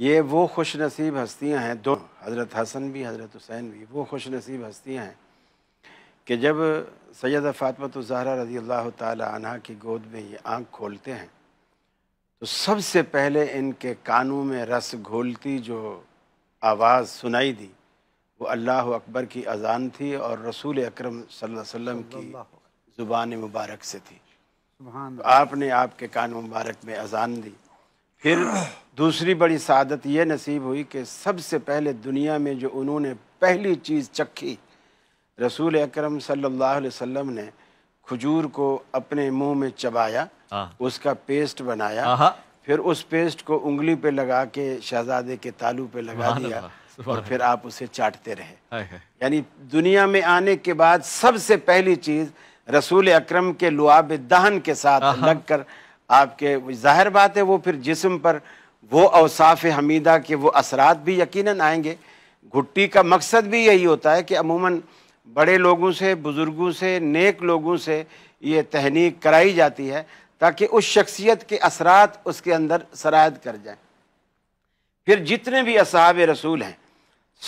ये वो खुश नसीब हस्तियाँ हैं दो हज़रत हसन भी हज़रत हुसैन भी वो खुश नसीब हस्तियाँ हैं कि जब सैद फ़ातमत ज़हरा रज़ी अल्लाह तह की गोद में ये आँख खोलते हैं तो सबसे पहले इनके कानों में रस घोलती जो आवाज़ सुनाई दी वो अल्लाह अकबर की अजान थी और रसूल अक्रम वसम की ज़ुबान मुबारक से थी तो आपने आपके कान मुबारक में अजान दी फिर दूसरी बड़ी सादत यह नसीब हुई कि सबसे पहले दुनिया में जो उन्होंने पहली चीज़ चखी रसूल अकरम सल्लल्लाहु अलैहि वसल्लम ने खजूर को अपने मुंह में चबाया हाँ। उसका पेस्ट बनाया फिर उस पेस्ट को उंगली पे लगा के शहजादे के तालू पे लगा दिया और फिर आप उसे चाटते रहे यानी दुनिया में आने के बाद सबसे पहली चीज़ रसूल अक्रम के लुआब दहन के साथ लगकर आपके जाहिर बात है वो फिर जिसम पर वो अवसाफ हमीदा के वो असरात भी यकीनन आएंगे घुट्टी का मकसद भी यही होता है कि अमूमन बड़े लोगों से बुज़ुर्गों से नेक लोगों से ये तहनीक कराई जाती है ताकि उस शख्सियत के असरात उसके अंदर सरायद कर जाएं फिर जितने भी असहाब रसूल हैं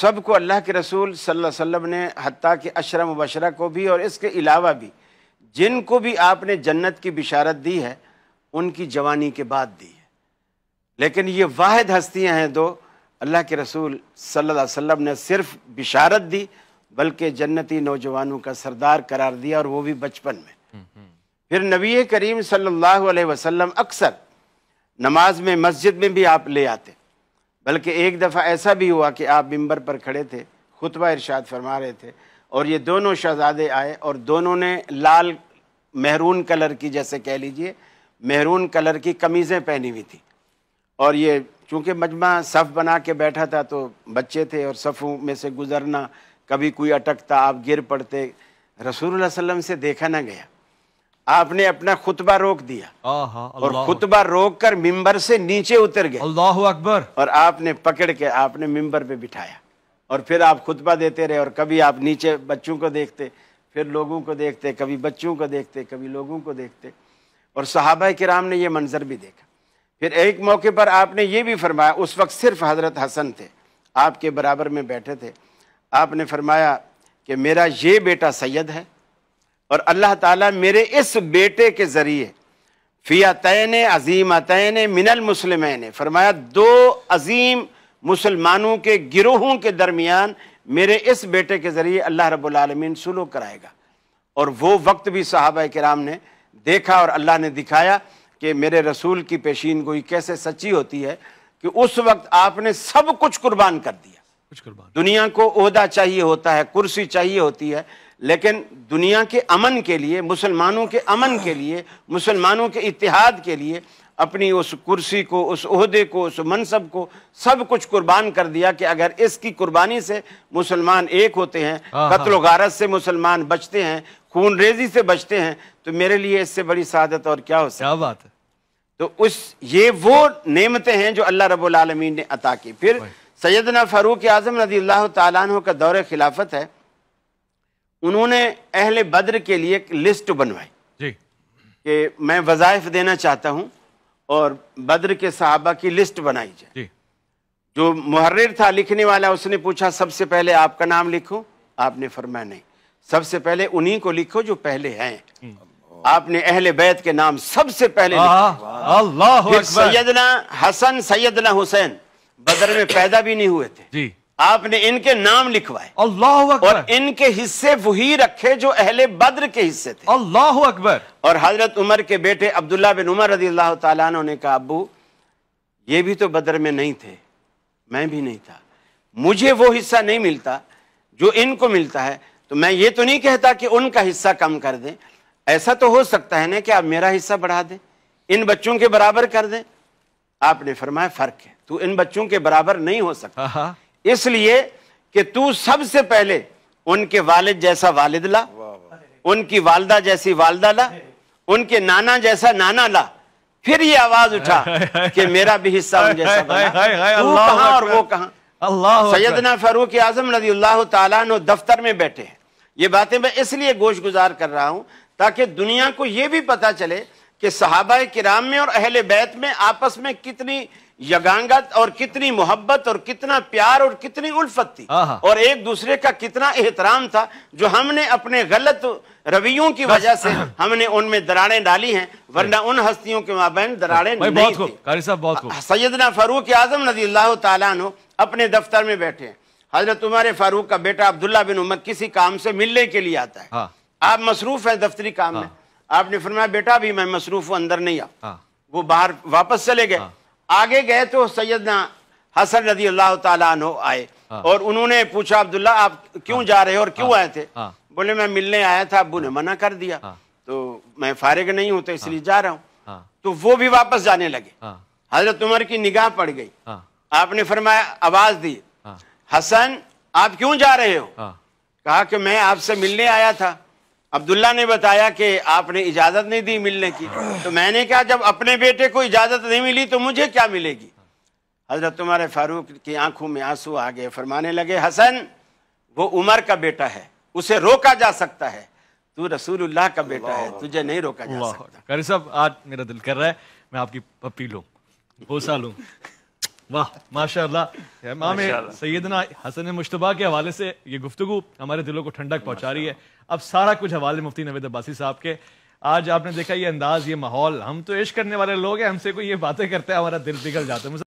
सब को अल्लाह के रसूल सल्लल्लाहु अलैहि वसल्लम ने हती के अशरम वशरा को भी और इसके अलावा भी जिनको भी आपने जन्नत की बिशारत दी है उनकी जवानी के बाद दी है लेकिन ये वाद हस्तियाँ हैं दो अल्लाह के रसूल सल्लल्लाहु अलैहि वसल्लम ने सिर्फ बिशारत दी बल्कि जन्नती नौजवानों का सरदार करार दिया और वो भी बचपन में फिर नबी करीम सल्लल्लाहु अलैहि वसल्लम अक्सर नमाज में मस्जिद में भी आप ले आते बल्कि एक दफ़ा ऐसा भी हुआ कि आप मिंबर पर खड़े थे खुतबा इरशाद फरमा रहे थे और ये दोनों शहजादे आए और दोनों ने लाल महरून कलर की जैसे कह लीजिए मेहरून कलर की कमीज़ें पहनी हुई थी और ये चूँकि मजमा सफ़ बना के बैठा था तो बच्चे थे और सफ़ों में से गुज़रना कभी कोई अटकता आप गिर पड़ते रसूल वसम से देखा ना गया आपने अपना खुतबा रोक दिया और खुतबा रोक कर मिम्बर से नीचे उतर गए अल्लाह अकबर और आपने पकड़ के आपने मिम्बर पे बिठाया और फिर आप खुतबा देते रहे और कभी आप नीचे बच्चों को देखते फिर लोगों को देखते कभी बच्चों को देखते कभी लोगों को देखते और सहाबा कराम ने यह मंज़र भी देखा फिर एक मौके पर आपने ये भी फरमाया उस वक्त सिर्फ हज़रत हसन थे आपके बराबर में बैठे थे आपने फरमाया कि मेरा ये बेटा सैयद है और अल्लाह ताला मेरे इस बेटे के ज़रिए फ़िया तैन अजीम तैन मिनल ने फरमाया दो अजीम मुसलमानों के गिरोहों के दरमियान मेरे इस बेटे के ज़रिए अल्लाह रबालमीन सुलू कराएगा और वो वक्त भी साहबा कराम ने देखा और अल्लाह ने दिखाया कि मेरे रसूल की पेशीन गोई कैसे सच्ची होती है कि उस वक्त आपने सब कुछ कुर्बान कर दिया कुछ कुर्बान दुनिया को अहदा चाहिए होता है कुर्सी चाहिए होती है लेकिन दुनिया के अमन के लिए मुसलमानों के अमन के लिए मुसलमानों के इतिहाद के लिए अपनी उस कुर्सी को उस अहदे को उस मनसब को सब कुछ कुर्बान कर दिया कि अगर इसकी कुर्बानी से मुसलमान एक होते हैं हाँ, कत्ल हाँ। गारत से मुसलमान बचते हैं खून रेजी से बचते हैं तो मेरे लिए इससे बड़ी शादत और क्या हो सकती क्या बात है तो उस ये वो नेमतें हैं जो अल्लाह रब्बुल ने अता की फिर सैदना फ़ारूक आज़म रदी अल्लाह तु का दौर खिलाफत है उन्होंने अहल बद्र के लिए एक लिस्ट बनवाई कि मैं वजायफ देना चाहता हूँ और बद्र के साहबा की लिस्ट बनाई जाए जो मुहर्र था लिखने वाला उसने पूछा सबसे पहले आपका नाम लिखो आपने फरमाया नहीं सबसे पहले उन्हीं को लिखो जो पहले हैं आपने अहले बैत के नाम सबसे पहले अल्लाह सैदना हसन सैदना हुसैन बदर में पैदा भी नहीं हुए थे जी आपने इनके नाम लिखवाए अल्लाह और इनके हिस्से वही रखे जो अहले बद्र के हिस्से थे अल्लाह अकबर और हजरत उमर के बेटे अब्दुल्ला बिन उमर रजी अल्लाह ने कहा अबू ये भी तो बद्र में नहीं थे मैं भी नहीं था मुझे वो हिस्सा नहीं मिलता जो इनको मिलता है तो मैं ये तो नहीं कहता कि उनका हिस्सा कम कर दें ऐसा तो हो सकता है ना कि आप मेरा हिस्सा बढ़ा दें इन बच्चों के बराबर कर दें आपने फरमाया फ़र्क है तू इन बच्चों के बराबर नहीं हो सकता इसलिए कि तू सबसे पहले उनके वालिद जैसा वालिद ला उनकी वालदा जैसी वालदा ला उनके नाना जैसा नाना ला फिर ये आवाज उठा कि मेरा भी हिस्सा उन जैसा बना तू कहां और वो कहां अल्लाह सैदना फारूक आजम रजी अल्लाह तु दफ्तर में बैठे हैं ये बातें मैं इसलिए गोश गुजार कर रहा हूं ताकि दुनिया को यह भी पता चले कि सहाबा किराम में और अहले बैत में आपस में कितनी यगांगत और कितनी मोहब्बत और कितना प्यार और कितनी उल्फत थी और एक दूसरे का कितना एहतराम था जो हमने अपने गलत रवियों की वजह से हमने उनमें दराड़े डाली हैं वरना उन हस्तियों के माबेन दरारें नहीं बहुत सैदना फारूक आजम नदी तु अपने दफ्तर में बैठे हैं हजरत तुम्हारे फारूक का बेटा अब्दुल्ला बिन उमर किसी काम से मिलने के लिए आता है हाँ। आप मसरूफ है दफ्तरी काम में हाँ। आपने फरमाया बेटा भी मैं मसरूफ हूँ अंदर नहीं आ हाँ। वो बाहर वापस चले गए आगे गए तो सैदना हसन रजी अल्लाह तु आए हाँ। और उन्होंने पूछा अब्दुल्ला आप क्यों हाँ। जा रहे हो और क्यों हाँ। आए थे बोले मैं मिलने आया था अबू ने मना कर दिया तो मैं फारिग नहीं हूं तो इसलिए जा रहा हूँ तो वो भी वापस जाने लगे हजरत उमर की निगाह पड़ गई आपने फरमाया आवाज दी हसन आप क्यों जा रहे हो कहा कि मैं आपसे मिलने आया था अब्दुल्ला ने बताया कि आपने इजाज़त नहीं दी मिलने की तो मैंने कहा जब अपने बेटे को इजाज़त नहीं मिली तो मुझे क्या मिलेगी हजरत तुम्हारे फारूक की आंखों में आंसू आ गए फरमाने लगे हसन वो उमर का बेटा है उसे रोका जा सकता है तू रसूलुल्लाह का बेटा है तुझे नहीं रोका जा सकता आज मेरा दिल कर रहा है मैं आपकी पप्पी लू भूसा लूँ वाह माशाल्लाह मामे सैदना हसन मुशतबा के हवाले से ये गुफ्तु हमारे दिलों को ठंडक पहुंचा रही है अब सारा कुछ हवाले मुफ्ती नवेद अब्बासी साहब के आज आपने देखा ये अंदाज ये माहौल हम तो इश्क करने वाले लोग हैं हमसे कोई ये बातें करते हैं हमारा दिल बिगड़ जाता है